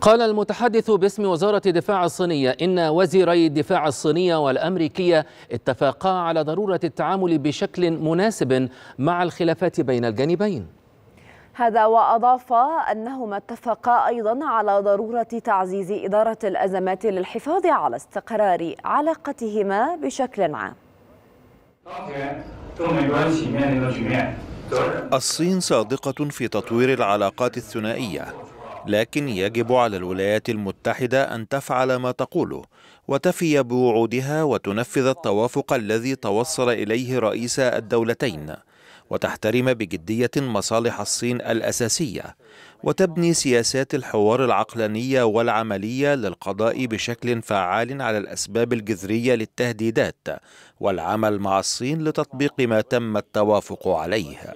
قال المتحدث باسم وزارة الدفاع الصينية إن وزيري الدفاع الصينية والأمريكية اتفقا على ضرورة التعامل بشكل مناسب مع الخلافات بين الجانبين هذا وأضاف أنهما اتفقا أيضا على ضرورة تعزيز إدارة الأزمات للحفاظ على استقرار علاقتهما بشكل عام الصين صادقة في تطوير العلاقات الثنائية لكن يجب على الولايات المتحدة أن تفعل ما تقوله وتفي بوعودها وتنفذ التوافق الذي توصل إليه رئيس الدولتين وتحترم بجدية مصالح الصين الأساسية وتبني سياسات الحوار العقلانية والعملية للقضاء بشكل فعال على الأسباب الجذرية للتهديدات والعمل مع الصين لتطبيق ما تم التوافق عليه